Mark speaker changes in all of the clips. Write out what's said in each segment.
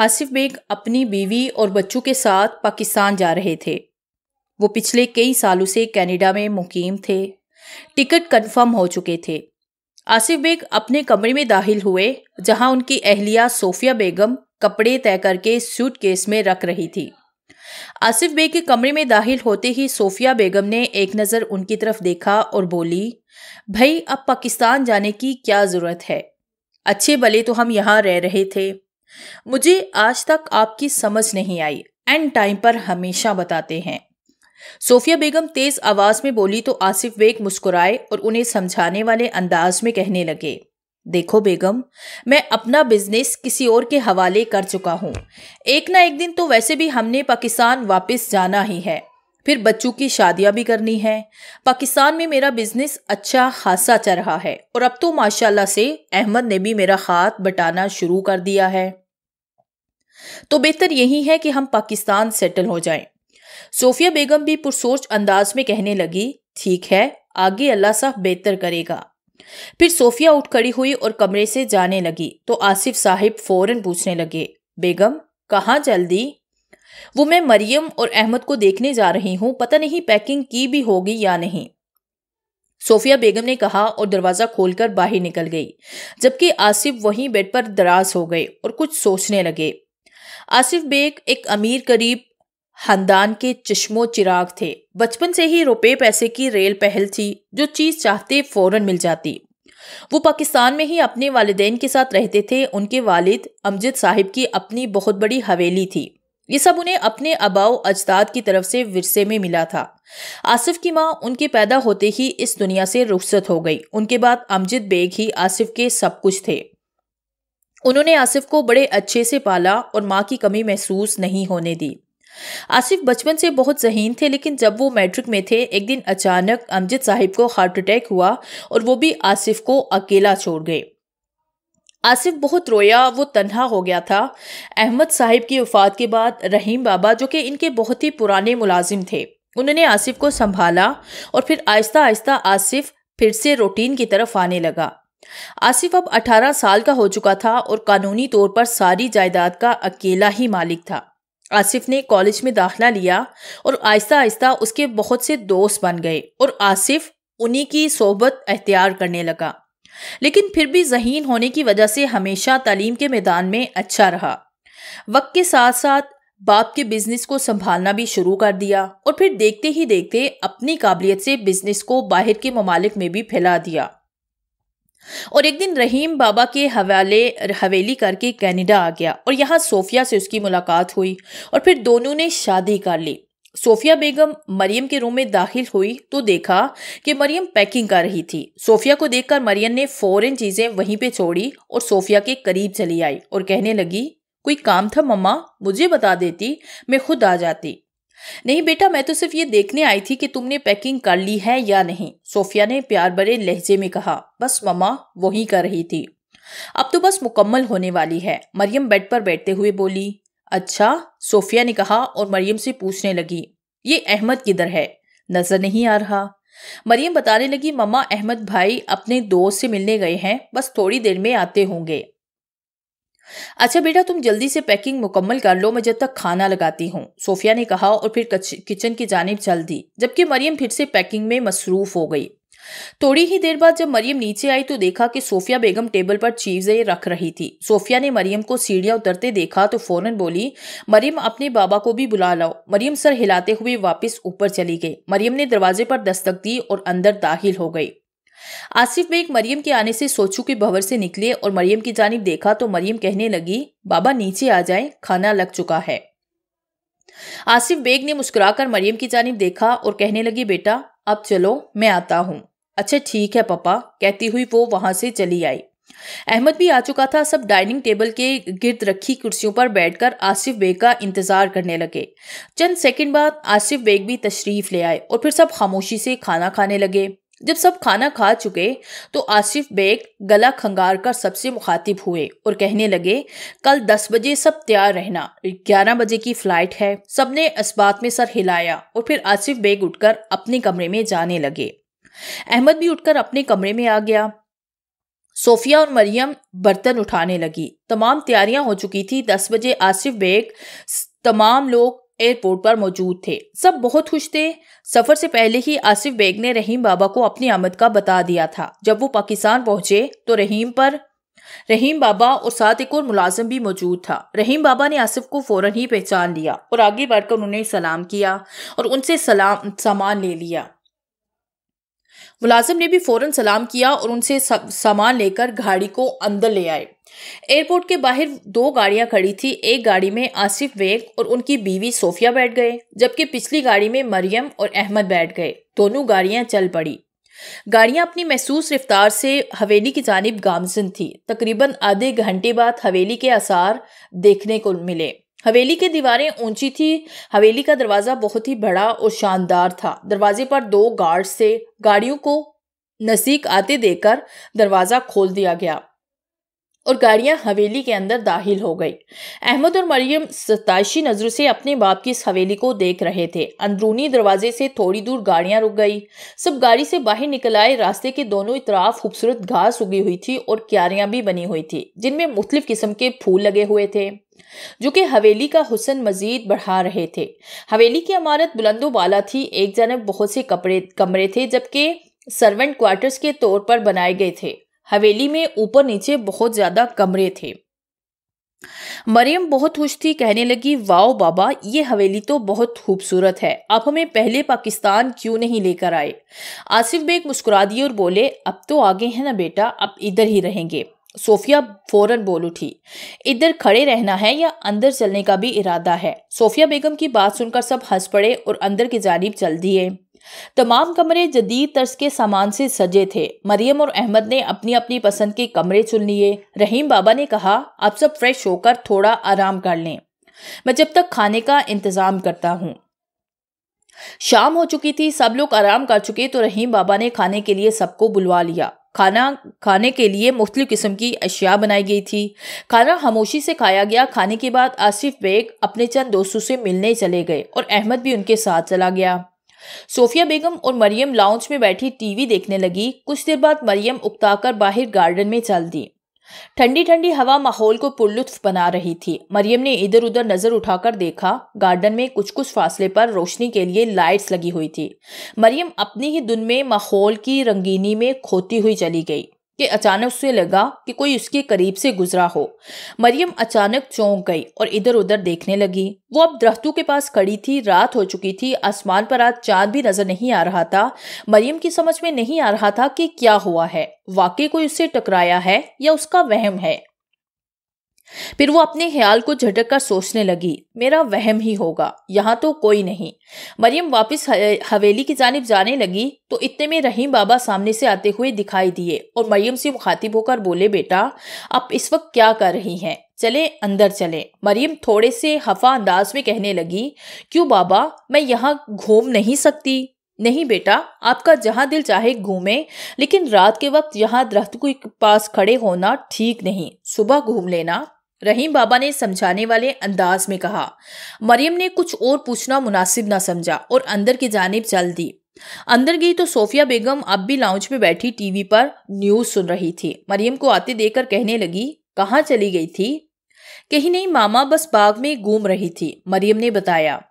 Speaker 1: Asif bag अपनी बीवी और बच्चों के साथ पाकिस्तान जा रहे थे वो पिछले कई सालों से कनाडा में मुकीम थे टिकट कंफर्म हो चुके थे आसिफ बेग अपने कमरे में दाखिल हुए जहां उनकी अहलिया सोफिया बेगम कपड़े तय करके सूट केस में रख रही थी आसिफ बेग के कमरे में दाखिल होते ही सोफिया बेगम ने एक नज़र उनकी तरफ देखा और बोली भाई अब पाकिस्तान जाने की क्या ज़रूरत है अच्छे भले तो हम यहाँ रह रहे थे मुझे आज तक आपकी समझ नहीं आई एंड टाइम पर हमेशा बताते हैं सोफिया बेगम तेज आवाज में बोली तो आसिफ बेग मुस्कुराए और उन्हें समझाने वाले अंदाज में कहने लगे देखो बेगम मैं अपना बिजनेस किसी और के हवाले कर चुका हूँ एक ना एक दिन तो वैसे भी हमने पाकिस्तान वापस जाना ही है फिर बच्चों की शादियां भी करनी है पाकिस्तान में मेरा बिजनेस अच्छा खासा चल रहा है और अब तो माशाल्लाह से अहमद ने भी मेरा हाथ बटाना शुरू कर दिया है तो बेहतर यही है कि हम पाकिस्तान सेटल हो जाएं। सोफिया बेगम भी पुरसोच अंदाज में कहने लगी ठीक है आगे अल्लाह साहब बेहतर करेगा फिर सोफिया उठ खड़ी हुई और कमरे से जाने लगी तो आसिफ साहिब फौरन पूछने लगे बेगम कहाँ जल्दी वो मैं मरियम और अहमद को देखने जा रही हूँ पता नहीं पैकिंग की भी होगी या नहीं सोफिया बेगम ने कहा और दरवाज़ा खोलकर बाहर निकल गई जबकि आसिफ वहीं बेड पर दराज हो गए और कुछ सोचने लगे आसिफ बेग एक अमीर करीब खानदान के चश्मो चिराग थे बचपन से ही रुपए पैसे की रेल पहल थी जो चीज़ चाहते फ़ौरन मिल जाती वो पाकिस्तान में ही अपने वालदेन के साथ रहते थे उनके वालिद अमजद साहिब की अपनी बहुत बड़ी हवेली थी ये सब उन्हें अपने अबाव अजदाद की तरफ से विरसे में मिला था आसिफ की माँ उनके पैदा होते ही इस दुनिया से रुखसत हो गई उनके बाद अमजद बेग ही आसिफ के सब कुछ थे उन्होंने आसिफ को बड़े अच्छे से पाला और माँ की कमी महसूस नहीं होने दी आसिफ बचपन से बहुत जहीन थे लेकिन जब वो मैट्रिक में थे एक दिन अचानक अमजद साहिब को हार्ट अटैक हुआ और वो भी आसिफ को अकेला छोड़ गए आसिफ बहुत रोया वो तन्हा हो गया था अहमद साहिब की वफात के बाद रहीम बाबा जो कि इनके बहुत ही पुराने मुलाजिम थे उन्होंने आसिफ को संभाला और फिर आहिस्ता आहिस्ता आसिफ फिर से रूटीन की तरफ आने लगा आसिफ अब 18 साल का हो चुका था और कानूनी तौर पर सारी जायदाद का अकेला ही मालिक था आसिफ ने कॉलेज में दाखिला लिया और आहिस्ता आहिस्ता उसके बहुत से दोस्त बन गए और आसिफ उन्हीं की सोबत अख्तियार करने लगा लेकिन फिर भी जहीन होने की वजह से हमेशा तालीम के मैदान में अच्छा रहा वक्त के साथ साथ बाप के बिजनेस को संभालना भी शुरू कर दिया और फिर देखते ही देखते अपनी काबिलियत से बिजनेस को बाहर के ममालिक में भी फैला दिया और एक दिन रहीम बाबा के हवाले हवेली करके कनाडा आ गया और यहाँ सोफिया से उसकी मुलाकात हुई और फिर दोनों ने शादी कर ली सोफिया बेगम मरियम के रूम में दाखिल हुई तो देखा कि मरियम पैकिंग कर रही थी सोफिया को देखकर मरियम ने फौरन चीज़ें वहीं पे छोड़ी और सोफिया के करीब चली आई और कहने लगी कोई काम था मम्मा मुझे बता देती मैं खुद आ जाती नहीं बेटा मैं तो सिर्फ ये देखने आई थी कि तुमने पैकिंग कर ली है या नहीं सोफिया ने प्यार भरे लहजे में कहा बस मम्मा वही कर रही थी अब तो बस मुकम्मल होने वाली है मरियम बेड पर बैठते हुए बोली अच्छा सोफिया ने कहा और मरियम से पूछने लगी ये अहमद किधर है नजर नहीं आ रहा मरियम बताने लगी मम्मा अहमद भाई अपने दोस्त से मिलने गए हैं बस थोड़ी देर में आते होंगे अच्छा बेटा तुम जल्दी से पैकिंग मुकम्मल कर लो मैं जब तक खाना लगाती हूँ सोफिया ने कहा और फिर किचन की जानब चल दी जबकि मरियम फिर से पैकिंग में मसरूफ हो गई थोड़ी ही देर बाद जब मरियम नीचे आई तो देखा कि सोफिया बेगम टेबल पर चीजें रख रही थी सोफिया ने मरियम को सीढ़ियां उतरते देखा तो फौरन बोली मरियम अपने बाबा को भी बुला लाओ मरियम सर हिलाते हुए वापस ऊपर चली गई मरियम ने दरवाजे पर दस्तक दी और अंदर दाखिल हो गई आसिफ बेग मरियम के आने से सोचू के भवर से निकले और मरियम की जानब देखा तो मरियम कहने लगी बाबा नीचे आ जाए खाना लग चुका है आसिफ बेग ने मुस्कुराकर मरियम की जानब देखा और कहने लगी बेटा अब चलो मैं आता हूं अच्छा ठीक है पापा कहती हुई वो वहां से चली आई अहमद भी आ चुका था सब डाइनिंग टेबल के गिर्द रखी कुर्सियों पर बैठकर आसिफ बेग का इंतजार करने लगे चंद सेकंड बाद आसिफ बेग भी तशरीफ ले आए और फिर सब खामोशी से खाना खाने लगे जब सब खाना खा चुके तो आसिफ बेग गला खंगार कर सबसे मुखातिब हुए और कहने लगे कल दस बजे सब तैयार रहना ग्यारह बजे की फ्लाइट है सबने इस बात में सर हिलाया और फिर आसिफ बेग उठकर अपने कमरे में जाने लगे अहमद भी उठकर अपने कमरे में आ गया सोफिया और मरियम बर्तन उठाने लगी तमाम तैयारियां हो चुकी थी दस बजे आसिफ बेग तमाम लोग एयरपोर्ट पर मौजूद थे सब बहुत खुश थे सफर से पहले ही आसिफ बेग ने रहीम बाबा को अपनी आमद का बता दिया था जब वो पाकिस्तान पहुंचे तो रहीम पर रहीम बाबा और साथ एक और मुलाजम भी मौजूद था रहीम बाबा ने आसिफ को फौरन ही पहचान लिया और आगे बढ़कर उन्हें सलाम किया और उनसे सलाम सामान ले लिया मुलाजिम ने भी फ़ौरन सलाम किया और उनसे सामान लेकर गाड़ी को अंदर ले आए एयरपोर्ट के बाहर दो गाड़ियां खड़ी थी एक गाड़ी में आसिफ बेग और उनकी बीवी सोफिया बैठ गए जबकि पिछली गाड़ी में मरियम और अहमद बैठ गए दोनों गाड़ियां चल पड़ी गाड़ियां अपनी महसूस रफ्तार से हवेली की जानब गामजन थी तकरीबन आधे घंटे बाद हवेली के आसार देखने को मिले हवेली की दीवारें ऊंची थी हवेली का दरवाजा बहुत ही बड़ा और शानदार था दरवाजे पर दो गार्ड्स से गाड़ियों को नसीक आते देकर दरवाजा खोल दिया गया और गाड़ियां हवेली के अंदर दाखिल हो गई अहमद और मरियम सताशी नजर से अपने बाप की इस हवेली को देख रहे थे अंदरूनी दरवाजे से थोड़ी दूर गाड़ियां रुक गई सब गाड़ी से बाहर निकल आए रास्ते के दोनों इतराफ खूबसूरत घास उगी हुई थी और क्यारियां भी बनी हुई थी जिनमें मुख्तलिफ किस्म के फूल लगे हुए थे जो कि हवेली का हुसन मजीद बढ़ा रहे थे हवेली की इमारत बुलंदो वाला थी एक जानब बहुत से कपड़े कमरे थे जबकि सर्वेंट क्वार्टर्स के तौर पर बनाए गए थे हवेली में ऊपर नीचे बहुत ज़्यादा कमरे थे मरियम बहुत खुश थी कहने लगी वाओ बाबा ये हवेली तो बहुत खूबसूरत है आप हमें पहले पाकिस्तान क्यों नहीं लेकर आए आसिफ बेग मुस्कुरा दिए और बोले अब तो आगे हैं ना बेटा अब इधर ही रहेंगे सोफिया फौरन बोल उठी इधर खड़े रहना है या अंदर चलने का भी इरादा है सोफिया बेगम की बात सुनकर सब हंस पड़े और अंदर की जानिब चल दिए तमाम कमरे जदीद तर्ज के सामान से सजे थे मरियम और अहमद ने अपनी अपनी पसंद के कमरे चुन लिए रहीम बाबा ने कहा आप सब फ्रेश होकर थोड़ा आराम कर लें मैं जब तक खाने का इंतज़ाम करता हूँ शाम हो चुकी थी सब लोग आराम कर चुके तो रहीम बाबा ने खाने के लिए सबको बुलवा लिया खाना खाने के लिए मुख्तु किस्म की अशिया बनाई गई थी खाना खामोशी से खाया गया खाने के बाद आसिफ बेग अपने चंद दोस्तों से मिलने चले गए और अहमद भी उनके साथ चला गया सोफिया बेगम और मरियम लाउंज में बैठी टीवी देखने लगी कुछ देर बाद मरियम उगता बाहर गार्डन में चल दी ठंडी ठंडी हवा माहौल को पुरलुत्फ बना रही थी मरियम ने इधर उधर नजर उठाकर देखा गार्डन में कुछ कुछ फासले पर रोशनी के लिए लाइट्स लगी हुई थी मरियम अपनी ही धुन में माहौल की रंगीनी में खोती हुई चली गई कि अचानक उसे लगा कि कोई उसके करीब से गुजरा हो मरियम अचानक चौंक गई और इधर उधर देखने लगी वो अब दरख्तों के पास खड़ी थी रात हो चुकी थी आसमान पर आज चांद भी नजर नहीं आ रहा था मरियम की समझ में नहीं आ रहा था कि क्या हुआ है वाकई कोई उससे टकराया है या उसका वहम है फिर वो अपने ख्याल को झटक कर सोचने लगी मेरा वहम ही होगा यहाँ तो कोई नहीं मरियम वापस हवेली की जानब जाने लगी तो इतने में रहीम बाबा सामने से आते हुए दिखाई दिए और मरियम से मुखातिब होकर बोले बेटा आप इस वक्त क्या कर रही हैं चले अंदर चले मरियम थोड़े से हफा अंदाज में कहने लगी क्यों बाबा मैं यहाँ घूम नहीं सकती नहीं बेटा आपका जहाँ दिल चाहे घूमे लेकिन रात के वक्त यहाँ दरख्त के पास खड़े होना ठीक नहीं सुबह घूम लेना रहीम बाबा ने समझाने वाले अंदाज में कहा मरियम ने कुछ और पूछना मुनासिब ना समझा और अंदर की जानब चल दी अंदर गई तो सोफिया बेगम अब भी लाउंज में बैठी टीवी पर न्यूज सुन रही थी मरियम को आते देखकर कहने लगी कहाँ चली गई थी कहीं नहीं मामा बस बाग में घूम रही थी मरियम ने बताया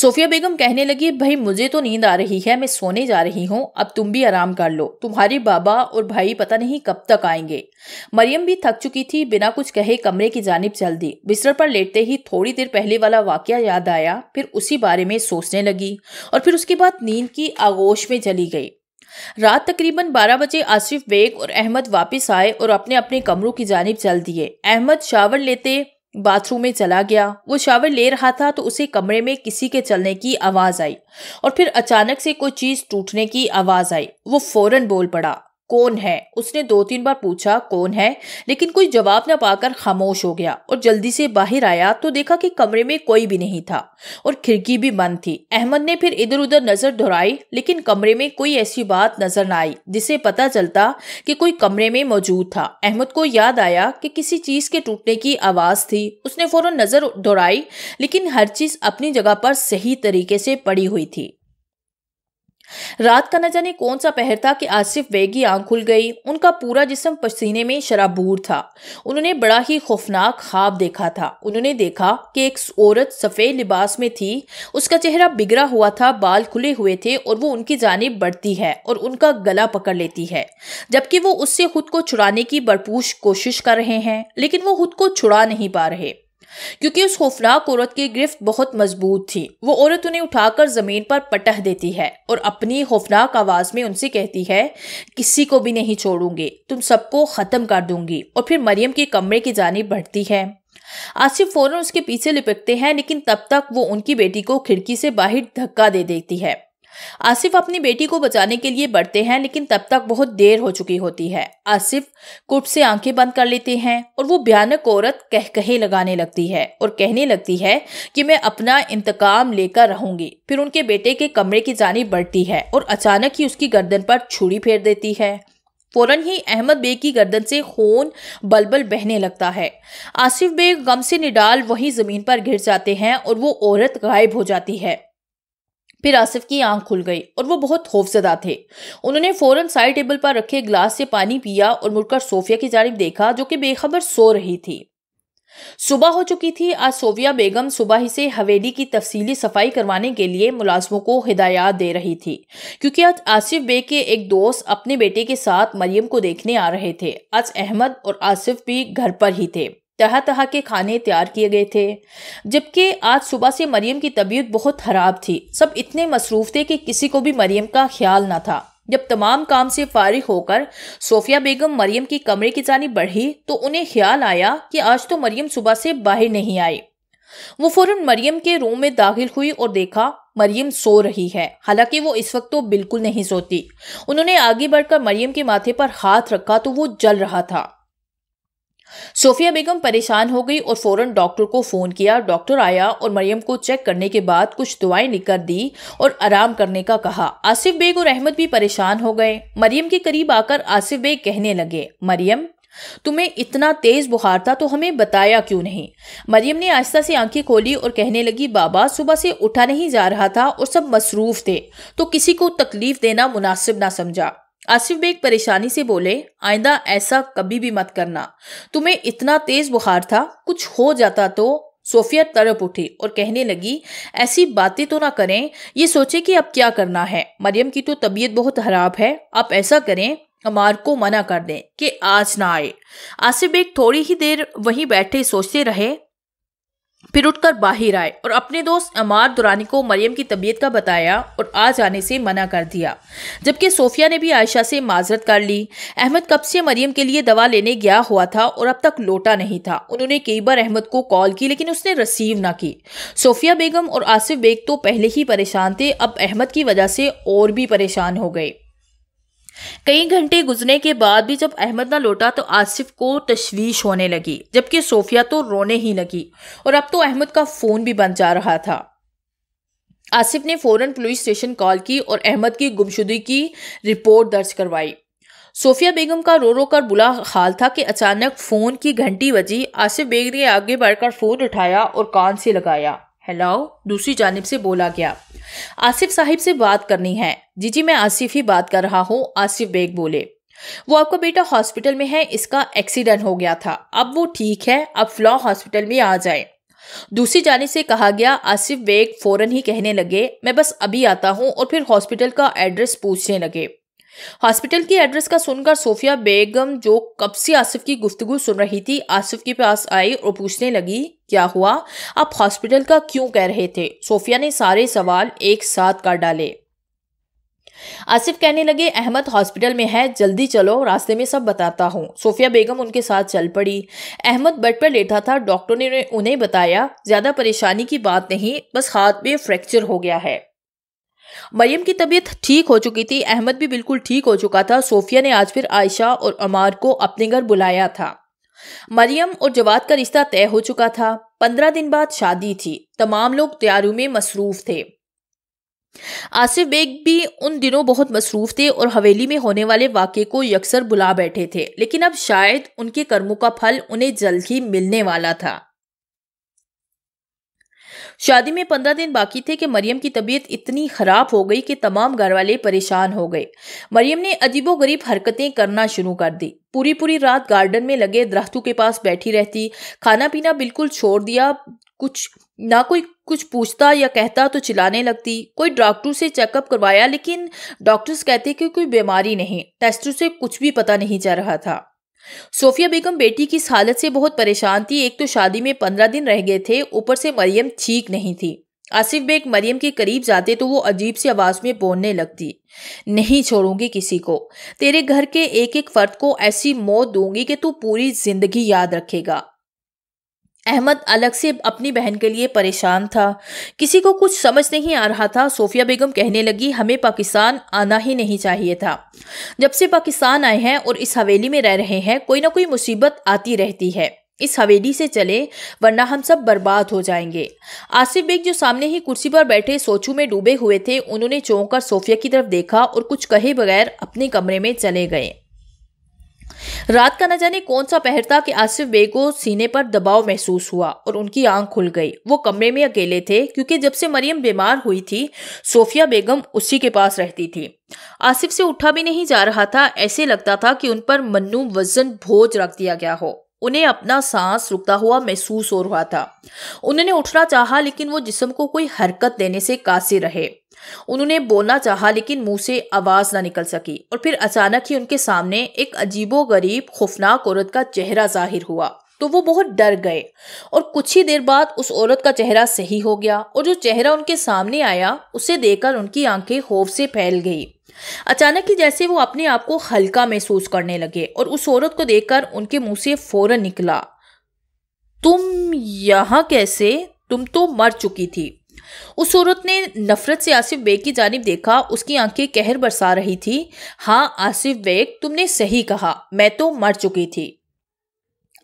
Speaker 1: सोफिया बेगम कहने लगी भाई मुझे तो नींद आ रही है मैं सोने जा रही हूँ अब तुम भी आराम कर लो तुम्हारे बाबा और भाई पता नहीं कब तक आएंगे मरियम भी थक चुकी थी बिना कुछ कहे कमरे की जानब चल दी बिस्तर पर लेटते ही थोड़ी देर पहले वाला वाक्य याद आया फिर उसी बारे में सोचने लगी और फिर उसके बाद नींद की आगोश में चली गई रात तकरीबन 12 बजे आसिफ बेग और अहमद वापस आए और अपने अपने कमरों की जानब चल दिए अहमद शावर लेते बाथरूम में चला गया वो शावर ले रहा था तो उसे कमरे में किसी के चलने की आवाज़ आई और फिर अचानक से कोई चीज़ टूटने की आवाज़ आई वो फौरन बोल पड़ा कौन है उसने दो तीन बार पूछा कौन है लेकिन कोई जवाब न पाकर खामोश हो गया और जल्दी से बाहर आया तो देखा कि कमरे में कोई भी नहीं था और खिड़की भी बंद थी अहमद ने फिर इधर उधर नजर दोहराई लेकिन कमरे में कोई ऐसी बात नजर न आई जिसे पता चलता कि कोई कमरे में मौजूद था अहमद को याद आया कि किसी चीज के टूटने की आवाज थी उसने फौरन नजर दोहराई लेकिन हर चीज अपनी जगह पर सही तरीके से पड़ी हुई थी रात का न जाने कौन सा पहर था कि आसिफ बेगी आंख खुल गई उनका पूरा जिसम पसीने में शराबूर था उन्होंने बड़ा ही खौफनाक ख्वाब देखा था उन्होंने देखा कि एक औरत सफ़ेद लिबास में थी उसका चेहरा बिगड़ा हुआ था बाल खुले हुए थे और वो उनकी जानब बढ़ती है और उनका गला पकड़ लेती है जबकि वो उससे खुद को छुड़ाने की भरपूर कोशिश कर रहे हैं लेकिन वो खुद को छुड़ा नहीं पा रहे क्योंकि उस खौफनाक औरत की गिरफ्त बहुत मजबूत थी वो औरत उन्हें उठाकर जमीन पर पटह देती है और अपनी खौफनाक आवाज में उनसे कहती है किसी को भी नहीं छोड़ूंगी तुम सबको खत्म कर दूंगी और फिर मरियम के कमरे की जानी बढ़ती है आसिफ फौरन उसके पीछे लिपटते हैं लेकिन तब तक वो उनकी बेटी को खिड़की से बाहर धक्का दे देती है आसिफ अपनी बेटी को बचाने के लिए बढ़ते हैं लेकिन तब तक बहुत देर हो चुकी होती है आसिफ कुट से आंखें बंद कर लेते हैं और वो भयानक औरत कह कहे लगाने लगती है और कहने लगती है कि मैं अपना इंतकाम लेकर रहूंगी फिर उनके बेटे के कमरे की जानी बढ़ती है और अचानक ही उसकी गर्दन पर छुरी फेर देती है फौरन ही अहमद बेग की गर्दन से खून बलबल बहने लगता है आसिफ बेग गम से निडाल वहीं जमीन पर गिर जाते हैं और वो औरत गायब हो जाती है फिर आसिफ की आंख खुल गई और वो बहुत खौफजदा थे उन्होंने फ़ौरन साइड टेबल पर रखे ग्लास से पानी पिया और मुड़कर सोफिया की जानब देखा जो कि बेखबर सो रही थी सुबह हो चुकी थी आज सोफिया बेगम सुबह ही से हवेली की तफसीली सफाई करवाने के लिए मुलाजमों को हिदायत दे रही थी क्योंकि आज आसिफ बे के एक दोस्त अपने बेटे के साथ मरियम को देखने आ रहे थे आज अहमद और आसिफ भी घर पर ही थे तरह तरह के खाने तैयार किए गए थे जबकि आज सुबह से मरियम की तबीयत बहुत ख़राब थी सब इतने मसरूफ़ थे कि किसी को भी मरियम का ख्याल ना था जब तमाम काम से फारिग होकर सोफिया बेगम मरियम की कमरे की जानी बढ़ी तो उन्हें ख्याल आया कि आज तो मरियम सुबह से बाहर नहीं आई वो फौरन मरियम के रूम में दाखिल हुई और देखा मरियम सो रही है हालांकि वो इस वक्त तो बिल्कुल नहीं सोती उन्होंने आगे बढ़कर मरियम के माथे पर हाथ रखा तो वो जल रहा था सोफिया बेगम परेशान हो गई और फौरन डॉक्टर को फ़ोन किया डॉक्टर आया और मरियम को चेक करने के बाद कुछ दवाएं लिखकर दी और आराम करने का कहा आसिफ बेग और अहमद भी परेशान हो गए मरियम के करीब आकर आसिफ बेग कहने लगे मरियम तुम्हें इतना तेज बुखार था तो हमें बताया क्यों नहीं मरियम ने आस्था से आंखें खोली और कहने लगी बाबा सुबह से उठा नहीं जा रहा था और सब मसरूफ थे तो किसी को तकलीफ देना मुनासिब ना समझा आसिफ बेग परेशानी से बोले आइंदा ऐसा कभी भी मत करना तुम्हें इतना तेज बुखार था कुछ हो जाता तो सोफिया तड़प उठी और कहने लगी ऐसी बातें तो ना करें ये सोचे कि अब क्या करना है मरियम की तो तबीयत बहुत खराब है आप ऐसा करें अमार को मना कर दें कि आज ना आए आसिफ बेग थोड़ी ही देर वहीं बैठे सोचते रहे फिर उठकर बाहर आए और अपने दोस्त अमार दुरानी को मरियम की तबीयत का बताया और आ जाने से मना कर दिया जबकि सोफिया ने भी आयशा से माजरत कर ली अहमद कब से मरियम के लिए दवा लेने गया हुआ था और अब तक लौटा नहीं था उन्होंने कई बार अहमद को कॉल की लेकिन उसने रिसीव ना की सोफिया बेगम और आसिफ बेग तो पहले ही परेशान थे अब अहमद की वजह से और भी परेशान हो गए कई घंटे गुजरने के बाद भी जब अहमद ना लौटा तो आसिफ को तशवीश होने लगी जबकि सोफिया तो रोने ही लगी और अब तो अहमद का फ़ोन भी बन जा रहा था आसिफ ने फ़ौरन पुलिस स्टेशन कॉल की और अहमद की गुमशुदगी की रिपोर्ट दर्ज करवाई सोफिया बेगम का रो रो कर बुला हाल था कि अचानक फ़ोन की घंटी बजी आसिफ बेग ने आगे बढ़कर फ़ोन उठाया और कान से लगाया हेलो दूसरी जानब से बोला गया आसिफ साहिब से बात करनी है जी जी मैं आसिफ ही बात कर रहा हूँ आसिफ बेग बोले वो आपका बेटा हॉस्पिटल में है इसका एक्सीडेंट हो गया था अब वो ठीक है अब फ्लॉ हॉस्पिटल में आ जाए दूसरी जाने से कहा गया आसिफ बेग फौरन ही कहने लगे मैं बस अभी आता हूँ और फिर हॉस्पिटल का एड्रेस पूछने लगे हॉस्पिटल की एड्रेस का सुनकर सोफिया बेगम जो कब से आसिफ की गुफ्तगु सुन रही थी आसिफ के पास आई और पूछने लगी क्या हुआ आप हॉस्पिटल का क्यों कह रहे थे सोफिया ने सारे सवाल एक साथ कर डाले आसिफ कहने लगे अहमद हॉस्पिटल में है जल्दी चलो रास्ते में सब बताता हूँ सोफिया बेगम उनके साथ चल पड़ी अहमद बेड पर लेटा था डॉक्टर ने उन्हें बताया ज़्यादा परेशानी की बात नहीं बस हाथ में फ्रैक्चर हो गया है मरियम की तबीयत ठीक हो चुकी थी अहमद भी बिल्कुल ठीक हो चुका था सोफिया ने आज फिर आयशा और अमार को अपने घर बुलाया था मरियम और जवाद का रिश्ता तय हो चुका था पंद्रह दिन बाद शादी थी तमाम लोग तैयारियों में मसरूफ थे आसिफ बेग भी उन दिनों बहुत मसरूफ थे और हवेली में होने वाले वाक्य को यकसर बुला बैठे थे लेकिन अब शायद उनके कर्मों का फल उन्हें जल्द ही मिलने वाला था शादी में पंद्रह दिन बाकी थे कि मरियम की तबीयत इतनी ख़राब हो गई कि तमाम घर वाले परेशान हो गए मरियम ने अजीबो गरीब हरकतें करना शुरू कर दी पूरी पूरी रात गार्डन में लगे दरख्तों के पास बैठी रहती खाना पीना बिल्कुल छोड़ दिया कुछ ना कोई कुछ पूछता या कहता तो चिल्लाने लगती कोई डॉक्टर से चेकअप करवाया लेकिन डॉक्टर्स कहते कि कोई बीमारी नहीं टेस्टों से कुछ भी पता नहीं चल रहा था सोफिया बेगम बेटी की इस हालत से बहुत परेशान थी एक तो शादी में पंद्रह दिन रह गए थे ऊपर से मरियम ठीक नहीं थी आसिफ बेग मरियम के करीब जाते तो वो अजीब सी आवाज में बोलने लगती नहीं छोड़ूंगी किसी को तेरे घर के एक एक फर्द को ऐसी मौत दूंगी कि तू पूरी जिंदगी याद रखेगा अहमद अलग से अपनी बहन के लिए परेशान था किसी को कुछ समझ नहीं आ रहा था सोफिया बेगम कहने लगी हमें पाकिस्तान आना ही नहीं चाहिए था जब से पाकिस्तान आए हैं और इस हवेली में रह रहे हैं कोई ना कोई मुसीबत आती रहती है इस हवेली से चले वरना हम सब बर्बाद हो जाएंगे आसिफ बेग जो सामने ही कुर्सी पर बैठे सोचू में डूबे हुए थे उन्होंने चौंक कर सोफिया की तरफ देखा और कुछ कहे बगैर अपने कमरे में चले गए रात का न जाने कौन सा पहर था कि आसिफ बे को सीने पर दबाव महसूस हुआ और उनकी आंख खुल गई वो कमरे में अकेले थे क्योंकि जब से मरियम बीमार हुई थी सोफिया बेगम उसी के पास रहती थी आसिफ से उठा भी नहीं जा रहा था ऐसे लगता था कि उन पर मन्नू वजन भोज रख दिया गया हो उन्हें अपना सांस रुकता हुआ महसूस हो रहा था उन्होंने उठना चाहा लेकिन वो जिस्म को कोई हरकत देने से कासिर रहे उन्होंने बोलना चाहा लेकिन मुंह से आवाज़ ना निकल सकी और फिर अचानक ही उनके सामने एक अजीबो गरीब खौफनाक औरत का चेहरा जाहिर हुआ तो वो बहुत डर गए और कुछ ही देर बाद उस औरत का चेहरा सही हो गया और जो चेहरा उनके सामने आया उसे देखकर उनकी आंखें खौफ से फैल गई अचानक ही जैसे वो अपने आप को हल्का महसूस करने लगे और उस औरत को देखकर उनके मुंह से फौरन निकला तुम यहां कैसे तुम तो मर चुकी थी उस औरत ने नफरत से आसिफ बेग की जानब देखा उसकी आंखें कहर बरसा रही थी हाँ आसिफ बेग तुमने सही कहा मैं तो मर चुकी थी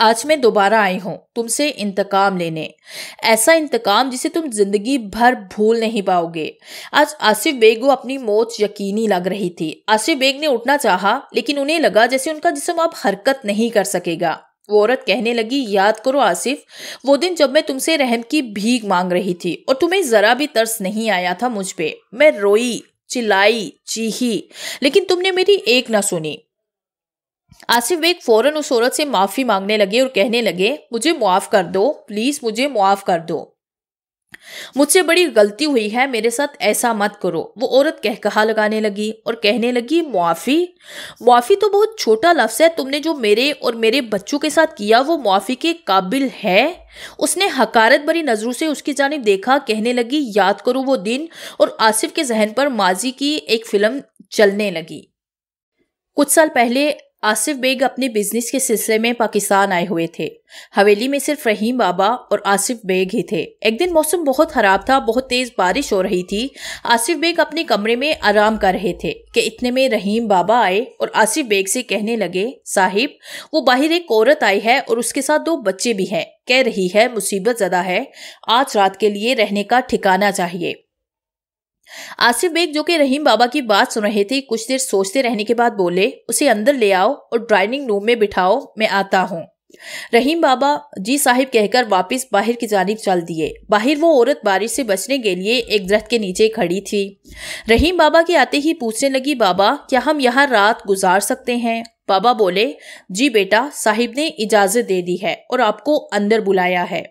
Speaker 1: आज मैं दोबारा आई हूँ तुमसे इंतकाम लेने ऐसा इंतकाम जिसे तुम जिंदगी भर भूल नहीं पाओगे आज आसिफ बेग को अपनी मौत यकीनी लग रही थी आसिफ बेग ने उठना चाहा लेकिन उन्हें लगा जैसे उनका जिसम अब हरकत नहीं कर सकेगा वो औरत कहने लगी याद करो आसिफ वो दिन जब मैं तुमसे रहम की भीख मांग रही थी और तुम्हें ज़रा भी तरस नहीं आया था मुझ पर मैं रोई चिल्लाई चीही लेकिन तुमने मेरी एक ना सुनी आसिफ बेग फौरन उस औरत से माफ़ी मांगने लगे और कहने लगे मुझे मुआफ़ कर दो प्लीज़ मुझे मुआफ़ कर दो मुझसे बड़ी गलती हुई है मेरे साथ ऐसा मत करो वो औरत कह कहा लगाने लगी और कहने लगी मुआफ़ी मुआफ़ी तो बहुत छोटा लफ्ज़ है तुमने जो मेरे और मेरे बच्चों के साथ किया वो मुआफ़ी के काबिल है उसने हकारत भरी नज़रों से उसकी जानब देखा कहने लगी याद करो वो दिन और आसिफ के जहन पर माजी की एक फ़िल्म चलने लगी कुछ साल पहले आसिफ बेग अपने बिजनेस के सिलसिले में पाकिस्तान आए हुए थे हवेली में सिर्फ रहीम बाबा और आसिफ बेग ही थे एक दिन मौसम बहुत खराब था बहुत तेज बारिश हो रही थी आसिफ बेग अपने कमरे में आराम कर रहे थे कि इतने में रहीम बाबा आए और आसिफ बेग से कहने लगे साहिब वो बाहर एक औरत आई है और उसके साथ दो बच्चे भी हैं कह रही है मुसीबत ज़्यादा है आज रात के लिए रहने का ठिकाना चाहिए आसिफ बेग जो कि रहीम बाबा की बात सुन रहे थे कुछ देर सोचते रहने के बाद बोले उसे अंदर ले आओ और ड्राइनिंग रूम में बिठाओ मैं आता हूँ रहीम बाबा जी साहिब कहकर वापस बाहर की जानब चल दिए बाहर वो औरत बारिश से बचने के लिए एक दरख्त के नीचे खड़ी थी रहीम बाबा के आते ही पूछने लगी बाबा क्या हम यहाँ रात गुजार सकते हैं बाबा बोले जी बेटा साहिब ने इजाज़त दे दी है और आपको अंदर बुलाया है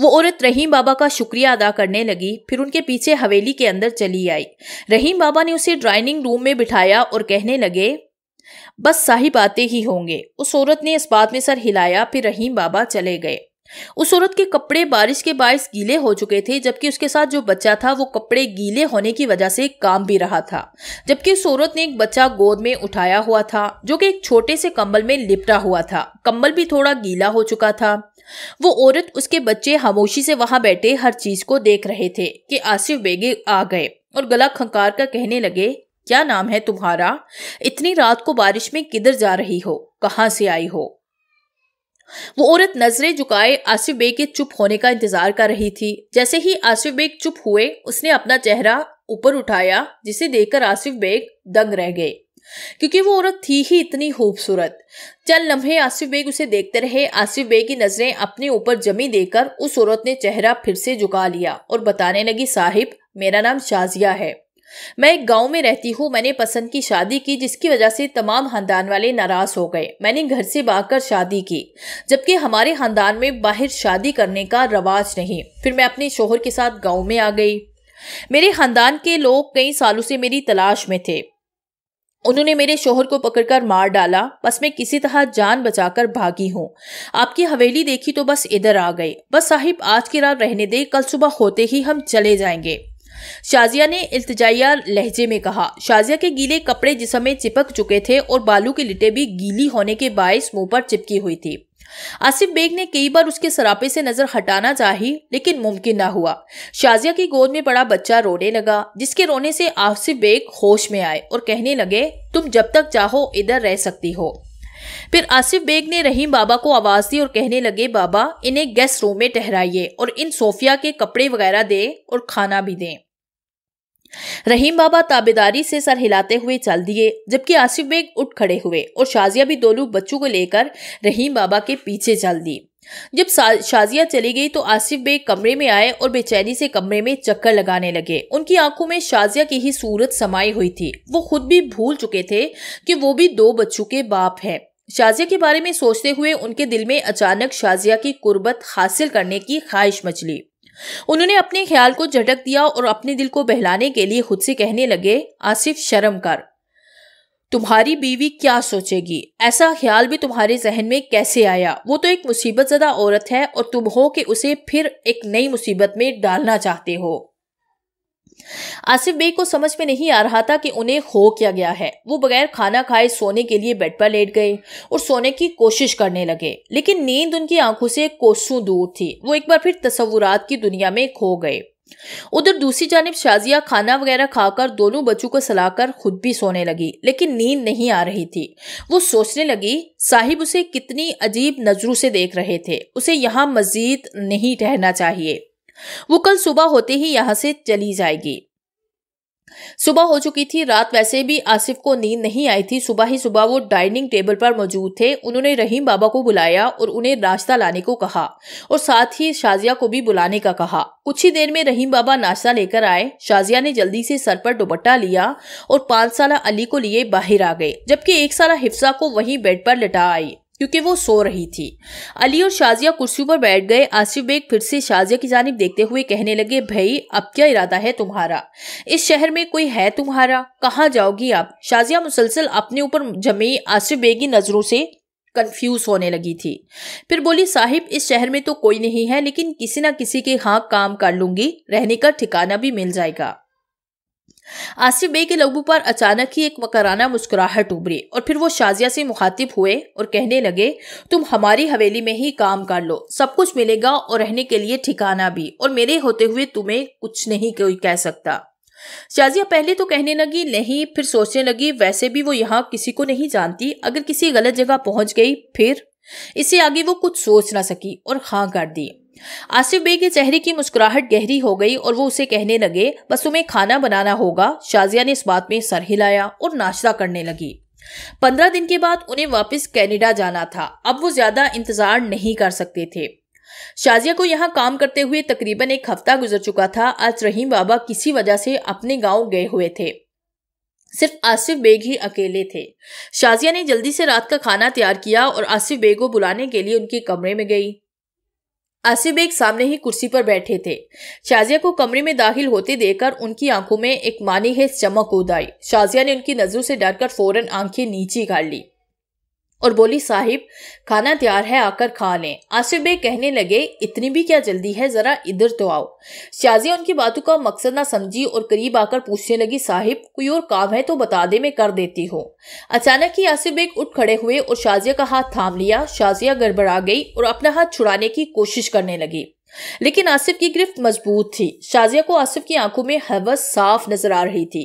Speaker 1: वो औरत रहीम बाबा का शुक्रिया अदा करने लगी फिर उनके पीछे हवेली के अंदर चली आई रहीम बाबा ने उसे ड्राइनिंग रूम में बिठाया और कहने लगे बस साहिब आते ही होंगे उस औरत ने इस बात में सर हिलाया फिर रहीम बाबा चले गए उस औरत के कपड़े बारिश के बायस गीले हो चुके थे जबकि उसके साथ जो बच्चा था वो कपड़े गीले होने की वजह से काम भी रहा था जबकि उस औरत ने एक बच्चा गोद में उठाया हुआ था जो कि एक छोटे से कंबल में लिपटा हुआ था कंबल भी थोड़ा गीला हो चुका था वो औरत उसके बच्चे खामोशी से वहां बैठे हर चीज को देख रहे थे कि आसिफ बेगे आ गए और गला खंकार कर कहने लगे क्या नाम है तुम्हारा इतनी रात को बारिश में किधर जा रही हो कहा से आई हो वो औरत नजरें झुकाए आसिफ बेग के चुप होने का इंतजार कर रही थी जैसे ही आसिफ बेग चुप हुए उसने अपना चेहरा ऊपर उठाया जिसे देखकर आसिफ बेग दंग रह गए क्योंकि वो औरत थी ही इतनी खूबसूरत चल लम्हे आसिफ बेग उसे देखते रहे आसिफ बेग की नजरें अपने ऊपर जमी देकर उस औरत ने चेहरा फिर से झुका लिया और बताने लगी साहिब मेरा नाम शाजिया है मैं एक गांव में रहती हूँ मैंने पसंद की शादी की जिसकी वजह से तमाम खानदान वाले नाराज हो गए मैंने घर से भागकर शादी की जबकि हमारे खानदान में बाहर शादी करने का रवाज नहीं फिर मैं अपने शोहर के साथ गांव में आ गई मेरे खानदान के लोग कई सालों से मेरी तलाश में थे उन्होंने मेरे शोहर को पकड़कर मार डाला बस मैं किसी तरह जान बचाकर भागी हूँ आपकी हवेली देखी तो बस इधर आ गए बस साहिब आज की रात रहने दे कल सुबह होते ही हम चले जाएंगे शाजिया ने इल्तजाइया लहजे में कहा शाजिया के गीले कपड़े जिसमें चिपक चुके थे और बालू की लिटे भी गीली होने के बायस मुंह पर चिपकी हुई थी आसिफ बेग ने कई बार उसके सरापे से नजर हटाना चाही लेकिन मुमकिन ना हुआ शाजिया की गोद में पड़ा बच्चा रोने लगा जिसके रोने से आसिफ बेग होश में आए और कहने लगे तुम जब तक चाहो इधर रह सकती हो फिर आसिफ बेग ने रहीम बाबा को आवाज दी और कहने लगे बाबा इन्हें गेस्ट रूम में ठहराइए और इन सोफिया के कपड़े वगैरह दे और खाना भी दें रहीम बाबा ताबेदारी से सर हिलाते हुए चल दिए जबकि आसिफ बेग उठ खड़े हुए और शाजिया भी दोनों बच्चों को लेकर रहीम बाबा के पीछे चल दी जब शाजिया चली गई तो आसिफ बेग कमरे में आए और बेचैनी से कमरे में चक्कर लगाने लगे उनकी आंखों में शाजिया की ही सूरत समाई हुई थी वो खुद भी भूल चुके थे कि वो भी दो बच्चों के बाप हैं शाजिया के बारे में सोचते हुए उनके दिल में अचानक शाजिया की कुर्बत हासिल करने की ख्वाहिश मचली उन्होंने अपने ख्याल को झटक दिया और अपने दिल को बहलाने के लिए खुद से कहने लगे आसिफ शर्म कर तुम्हारी बीवी क्या सोचेगी ऐसा ख्याल भी तुम्हारे जहन में कैसे आया वो तो एक मुसीबत ज़दा औरत है और तुम हो कि उसे फिर एक नई मुसीबत में डालना चाहते हो आसिफ बेग को समझ में नहीं आ रहा था कि उन्हें खो क्या गया है वो बगैर खाना खाए सोने के लिए बेड पर लेट गए और सोने की कोशिश करने लगे लेकिन नींद उनकी आंखों से कोसों दूर थी वो एक बार फिर तस्वुरात की दुनिया में खो गए उधर दूसरी जानब शाजिया खाना वगैरह खाकर दोनों बच्चों को सलाकर खुद भी सोने लगी लेकिन नींद नहीं आ रही थी वो सोचने लगी साहिब उसे कितनी अजीब नजरों से देख रहे थे उसे यहाँ मजीद नहीं ठहरना चाहिए वो कल सुबह होते ही यहाँ से चली जाएगी सुबह हो चुकी थी रात वैसे भी आसिफ को नींद नहीं आई थी सुबह ही सुबह वो डाइनिंग टेबल पर मौजूद थे उन्होंने रहीम बाबा को बुलाया और उन्हें नाश्ता लाने को कहा और साथ ही शाजिया को भी बुलाने का कहा कुछ ही देर में रहीम बाबा नाश्ता लेकर आए शाजिया ने जल्दी से सर पर दुपट्टा लिया और पांच साल अली को लिए बाहर आ गए जबकि एक साल हिफ्सा को वही बेड पर लटा आई क्योंकि वो सो रही थी अली और शाजिया कुर्सी पर बैठ गए आसिफ बेग फिर से शाजिया की जानब देखते हुए कहने लगे भाई अब क्या इरादा है तुम्हारा इस शहर में कोई है तुम्हारा कहाँ जाओगी आप शाजिया मुसलसल अपने ऊपर जमी आसिफ बेग की नज़रों से कंफ्यूज होने लगी थी फिर बोली साहिब इस शहर में तो कोई नहीं है लेकिन किसी ना किसी के यहाँ काम कर लूंगी रहने का ठिकाना भी मिल जाएगा आसिफ बे के लबू पर अचानक ही एक मकराना मुस्कुराहट उभरी और फिर वो शाजिया से मुखातिब हुए और कहने लगे तुम हमारी हवेली में ही काम कर लो सब कुछ मिलेगा और रहने के लिए ठिकाना भी और मेरे होते हुए तुम्हें कुछ नहीं कोई कह सकता शाजिया पहले तो कहने लगी नहीं फिर सोचने लगी वैसे भी वो यहाँ किसी को नहीं जानती अगर किसी गलत जगह पहुंच गई फिर इससे आगे वो कुछ सोच ना सकी और हाँ कर दी आसिफ बे के चेहरे की मुस्कुराहट गहरी हो गई और वो उसे कहने लगे बस तुम्हें खाना बनाना होगा शाजिया ने इस बात में सर हिलाया और नाश्ता करने लगी पंद्रह दिन के बाद उन्हें वापस कनाडा जाना था अब वो ज्यादा इंतजार नहीं कर सकते थे शाजिया को यहाँ काम करते हुए तकरीबन एक हफ्ता गुजर चुका था आज रहीम बाबा किसी वजह से अपने गांव गए हुए थे सिर्फ आसिफ बेग ही अकेले थे शाजिया ने जल्दी से रात का खाना तैयार किया और आसिफ बेग को बुलाने के लिए उनके कमरे में गई आसिफ बेग सामने ही कुर्सी पर बैठे थे शाजिया को कमरे में दाखिल होते देखकर उनकी आंखों में एक मानी है चमक उदाई शाजिया ने उनकी नजरों से डरकर फौरन आंखें नीचे गाड़ ली और बोली साहिब खाना तैयार है आकर खा लें आसिफ बे कहने लगे इतनी भी क्या जल्दी है जरा इधर तो आओ शाजिया उनकी बातों का मकसद ना समझी और करीब आकर पूछने लगी साहिब कोई और काम है तो बता दे मैं कर देती हूँ अचानक ही आसिफ बेग उठ खड़े हुए और शाजिया का हाथ थाम लिया शाजिया गड़बड़ा गई और अपना हाथ छुड़ाने की कोशिश करने लगी लेकिन आसिफ की गिरफ्त मजबूत थी शाजिया को आसिफ की आंखों में हवस साफ नजर आ रही थी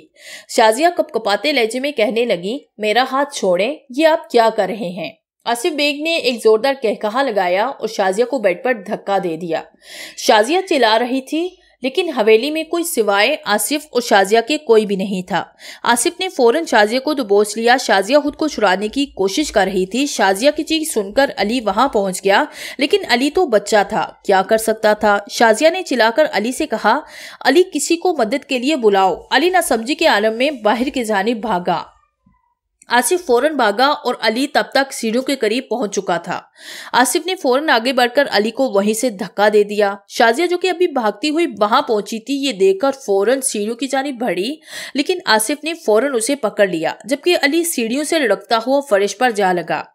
Speaker 1: शाजिया कपकपाते लहजे में कहने लगी मेरा हाथ छोड़े ये आप क्या कर रहे हैं आसिफ बेग ने एक जोरदार कहकहा लगाया और शाजिया को बेड पर धक्का दे दिया शाजिया चिल्ला रही थी लेकिन हवेली में कोई सिवाय आसिफ और शाजिया के कोई भी नहीं था आसिफ ने फौरन शाजिया को दबोच तो लिया शाजिया खुद को छुड़ाने की कोशिश कर रही थी शाजिया की चीख सुनकर अली वहां पहुंच गया लेकिन अली तो बच्चा था क्या कर सकता था शाजिया ने चिल्लाकर अली से कहा अली किसी को मदद के लिए बुलाओ अली ना समझी के आलम में बाहर की जानब भागा आसिफ फौरन भागा और अली तब तक सीढ़ियों के करीब पहुंच चुका था आसिफ ने फौरन आगे बढ़कर अली को वहीं से धक्का दे दिया शाजिया जो कि अभी भागती हुई वहां पहुंची थी ये देखकर फौरन सीढ़ियों की जानी बढ़ी लेकिन आसिफ ने फौरन उसे पकड़ लिया जबकि अली सीढ़ियों से लड़कता हुआ फरिश पर जा लगा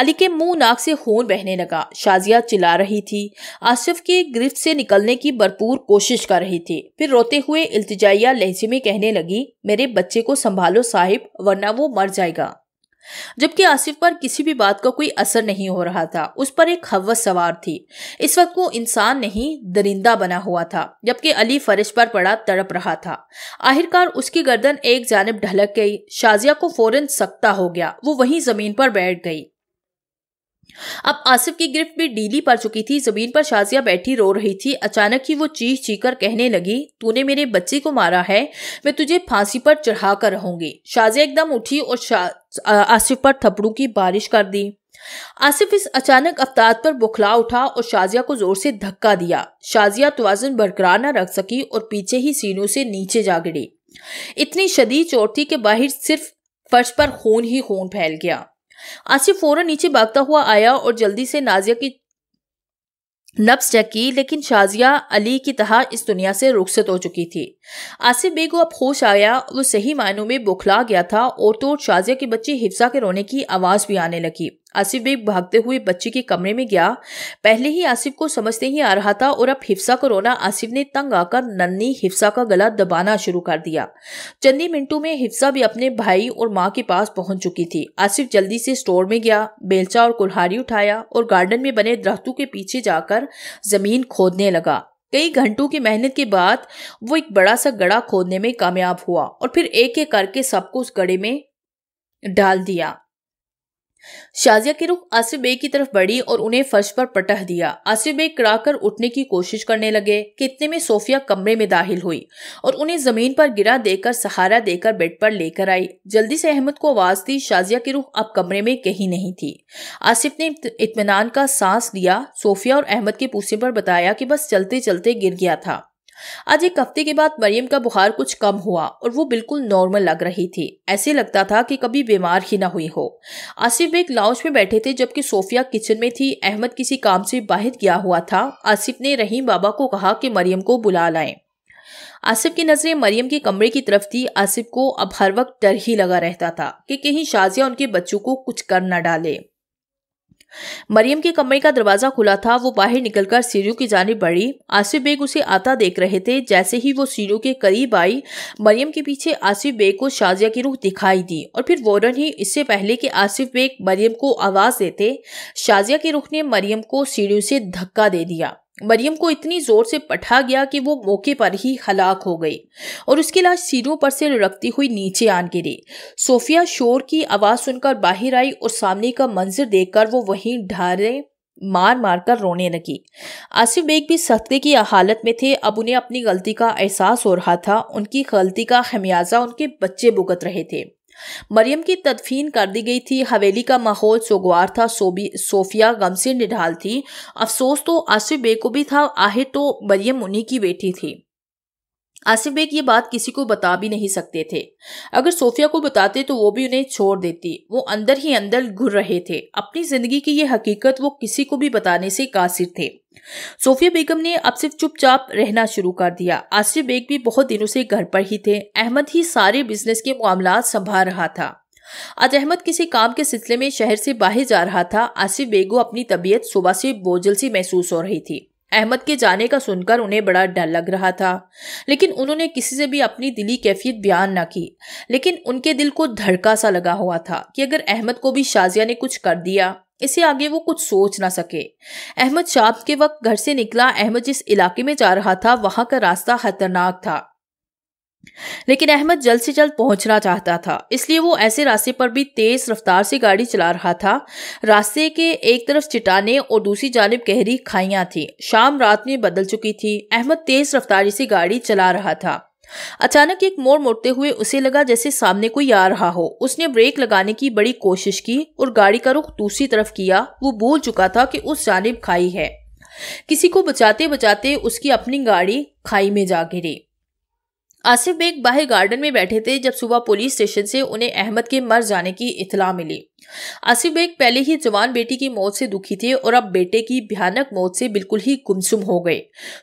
Speaker 1: अली के मुंह नाक से खून बहने लगा शाजिया चिल्ला रही थी आसिफ के गिरफ्त से निकलने की भरपूर कोशिश कर रही थी फिर रोते हुए इल्तिजाइया लहजे में कहने लगी मेरे बच्चे को संभालो साहिब वरना वो मर जाएगा जबकि आसिफ पर किसी भी बात का कोई असर नहीं हो रहा था उस पर एक हवस सवार थी इस वक्त वो इंसान नहीं दरिंदा बना हुआ था जबकि अली फरिश पर पड़ा तड़प रहा था आखिरकार उसकी गर्दन एक जानब ढलक गई शाजिया को फौरन सकता हो गया वो वहीं जमीन पर बैठ गई अब आसिफ की गिरफ्त भी डीली पड़ चुकी थी जमीन पर शाजिया बैठी रो रही थी अचानक ही वो चीख कर कहने लगी तूने मेरे बच्चे को मारा है मैं तुझे फांसी पर चढ़ा कर रहूंगी शाजिया एकदम उठी और आसिफ पर थपड़ों की बारिश कर दी आसिफ इस अचानक अवतार पर बुखला उठा और शाजिया को जोर से धक्का दिया शाजिया तोजन बरकरार न रख सकी और पीछे ही सीनों से नीचे जा गिरी इतनी शदी चोट थी कि बाहर सिर्फ फर्श पर खून ही खून फैल गया आसिफ फौरन नीचे भागता हुआ आया और जल्दी से नाजिया की नब्स चेक की लेकिन शाजिया अली की तरह इस दुनिया से रुखसत हो चुकी थी आसिफ बेगो अब होश आया वो सही मायनों में बुखला गया था और तो शाजिया के बच्चे हिफ्सा के रोने की आवाज़ भी आने लगी आसिफ बेग भागते हुए बच्चे के कमरे में गया पहले ही आसिफ को समझते ही आ रहा था और अब हिफ्सा को रोना आसिफ ने तंग आकर नन्नी हिफ्सा का गला दबाना शुरू कर दिया चंदी मिनटों में हिफ्सा भी अपने भाई और माँ के पास पहुंच चुकी थी आसिफ जल्दी से स्टोर में गया बेलचा और कुल्हारी उठाया और गार्डन में बने दरख्तों के पीछे जाकर जमीन खोदने लगा कई घंटों की मेहनत के बाद वो एक बड़ा सा गड़ा खोदने में कामयाब हुआ और फिर एक एक करके सबको उस गड़े में डाल दिया शाजिया की रुख आसिफ बेग की तरफ बढ़ी और उन्हें फर्श पर पटह दिया आसिफ बेग कराकर उठने की कोशिश करने लगे कितने में सोफिया कमरे में दाखिल हुई और उन्हें जमीन पर गिरा देकर सहारा देकर बेड पर लेकर आई जल्दी से अहमद को आवाज दी शाजिया की रुख अब कमरे में कहीं नहीं थी आसिफ ने इतमान का सांस लिया सोफिया और अहमद के पूछे पर बताया कि बस चलते चलते गिर गया था आज एक हफ्ते के बाद मरियम का बुखार कुछ कम हुआ और वो बिल्कुल नॉर्मल लग रही थी ऐसे लगता था कि कभी बीमार ही ना हुई हो आसिफ बेग लाउंज में बैठे थे जबकि सोफिया किचन में थी अहमद किसी काम से बाहर गया हुआ था आसिफ ने रहीम बाबा को कहा कि मरियम को बुला लाएं आसिफ की नज़रें मरियम के कमरे की तरफ थी आसिफ को अब हर वक्त डर ही लगा रहता था कि कहीं शाजिया उनके बच्चों को कुछ कर न डाले मरियम के कमरे का दरवाजा खुला था वो बाहर निकलकर सीढ़ियों की जानब बढ़ी आसिफ बेग उसे आता देख रहे थे जैसे ही वो सीढ़ियों के करीब आई मरियम के पीछे आसिफ बेग को शाजिया की रूह दिखाई दी और फिर वॉरन ही इससे पहले कि आसिफ बेग मरियम को आवाज़ देते शाजिया के रुख ने मरियम को सीढ़ियों से धक्का दे दिया मरियम को इतनी जोर से पटा गया कि वो मौके पर ही हलाक हो गई और उसकी लाश सीरों पर से लुढ़कती हुई नीचे आन गिरी सोफिया शोर की आवाज़ सुनकर बाहर आई और सामने का मंजर देखकर वो वहीं ढारे मार मार कर रोने लगी आसिफ बेग भी सख्ते की हालत में थे अब उन्हें अपनी गलती का एहसास हो रहा था उनकी गलती का खमियाजा उनके बच्चे भुगत रहे थे मरियम की तदफीन कर दी गई थी हवेली का माहौल सोगवार था सोफिया गम से निढाल थी अफसोस तो आसिफ बे को भी था आहिर तो मरियम उन्हीं की बेटी थी आसिफ बेग ये बात किसी को बता भी नहीं सकते थे अगर सोफिया को बताते तो वो भी उन्हें छोड़ देती वो अंदर ही अंदर घुर रहे थे अपनी जिंदगी की ये हकीकत वो किसी को भी बताने से कासिर थे सोफिया बेगम ने अब सिर्फ चुपचाप रहना शुरू कर दिया आसिफ बेग भी बहुत दिनों से घर पर ही थे अहमद ही सारे बिजनेस के मामला संभाल रहा था आज अहमद किसी काम के सिलसिले में शहर से बाहर जा रहा था आसिफ बेग को अपनी तबीयत सुबह से बोझल सी महसूस हो रही थी अहमद के जाने का सुनकर उन्हें बड़ा डर लग रहा था लेकिन उन्होंने किसी से भी अपनी दिली कैफियत बयान न की लेकिन उनके दिल को धड़का सा लगा हुआ था कि अगर अहमद को भी शाजिया ने कुछ कर दिया इसे आगे वो कुछ सोच ना सके अहमद शाम के वक्त घर से निकला अहमद जिस इलाके में जा रहा था वहां का रास्ता खतरनाक था लेकिन अहमद जल्द से जल्द पहुंचना चाहता था इसलिए वो ऐसे रास्ते पर भी तेज रफ्तार से गाड़ी चला रहा था रास्ते के एक तरफ चिटाने और दूसरी जानब गहरी खाइयां थी शाम रात में बदल चुकी थी अहमद तेज रफ्तारी से गाड़ी चला रहा था अचानक एक मोड़ मोड़ते हुए उसे लगा जैसे सामने कोई आ रहा हो उसने ब्रेक लगाने की बड़ी कोशिश की और गाड़ी का रुख दूसरी तरफ किया वो भूल चुका था कि उस जानब खाई है किसी को बचाते बचाते उसकी अपनी गाड़ी खाई में जा गिरी आसिफ बेग बाहर गार्डन में बैठे थे जब सुबह पुलिस स्टेशन से उन्हें अहमद के मर जाने की इतला मिली आसिफ बेग पहले ही जवान बेटी की मौत से दुखी थे और अब बेटे की भयानक मौत से बिल्कुल ही गुमसुम हो गए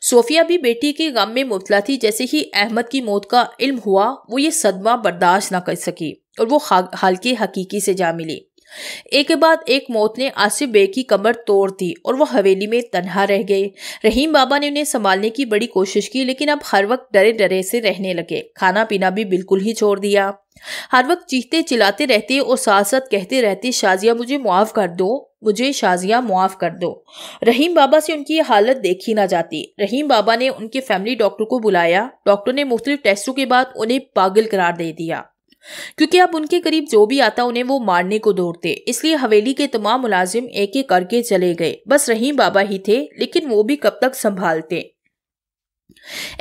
Speaker 1: सोफिया भी बेटी के गम में मुबला थी जैसे ही अहमद की मौत का इल्म हुआ वो ये सदमा बर्दाश्त न कर सकी और वो हाल के हकीकी से जा मिली एक के बाद एक मौत ने आसिफ बेग की कमर तोड़ दी और वह हवेली में तनहा रह गए रहीम बाबा ने उन्हें संभालने की बड़ी कोशिश की लेकिन अब हर वक्त डरे डरे से रहने लगे खाना पीना भी बिल्कुल ही छोड़ दिया हर वक्त चीखते चिल्लाते रहते और साथ साथ कहते रहते शाजिया मुझे मुआफ़ कर दो मुझे शाजिया मुआफ़ कर दो रहीम बाबा से उनकी हालत देखी ना जाती रहीम बाबा ने उनके फैमिली डॉक्टर को बुलाया डॉक्टर ने मुख्तलिफ टेस्टों के बाद उन्हें पागल करार दे दिया क्योंकि अब उनके करीब जो भी आता उन्हें वो मारने को दौड़ते इसलिए हवेली के तमाम मुलाजिम एक एक करके चले गए बस रहीम बाबा ही थे लेकिन वो भी कब तक संभालते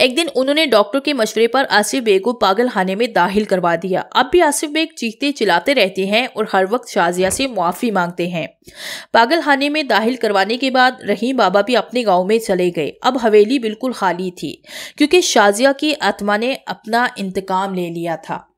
Speaker 1: एक दिन उन्होंने डॉक्टर के मशवरे पर आसिफ बेग को पागलखाने में दाखिल करवा दिया अब भी आसिफ बेग चीखते चिलते रहते हैं और हर वक्त शाजिया से मुआफ़ी मांगते हैं पागलखाने में दाखिल करवाने के बाद रहीम बाबा भी अपने गांव में चले गए अब हवेली बिल्कुल खाली थी क्योंकि शाजिया की आत्मा ने अपना इंतकाम ले लिया था